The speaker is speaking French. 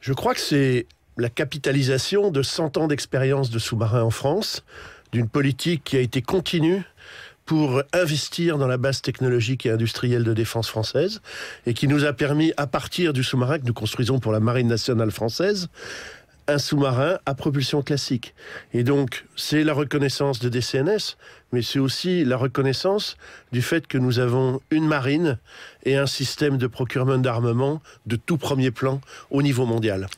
Je crois que c'est la capitalisation de 100 ans d'expérience de sous-marins en France, d'une politique qui a été continue pour investir dans la base technologique et industrielle de défense française et qui nous a permis, à partir du sous-marin que nous construisons pour la marine nationale française, un sous-marin à propulsion classique. Et donc, c'est la reconnaissance de DCNS, mais c'est aussi la reconnaissance du fait que nous avons une marine et un système de procurement d'armement de tout premier plan au niveau mondial.